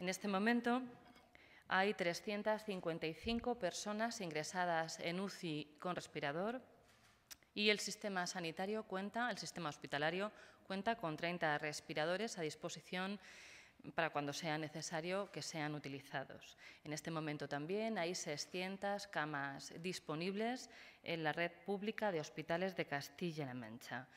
En este momento hay 355 personas ingresadas en UCI con respirador y el sistema sanitario cuenta, el sistema hospitalario cuenta con 30 respiradores a disposición para cuando sea necesario que sean utilizados. En este momento también hay 600 camas disponibles en la red pública de hospitales de Castilla-La Mancha.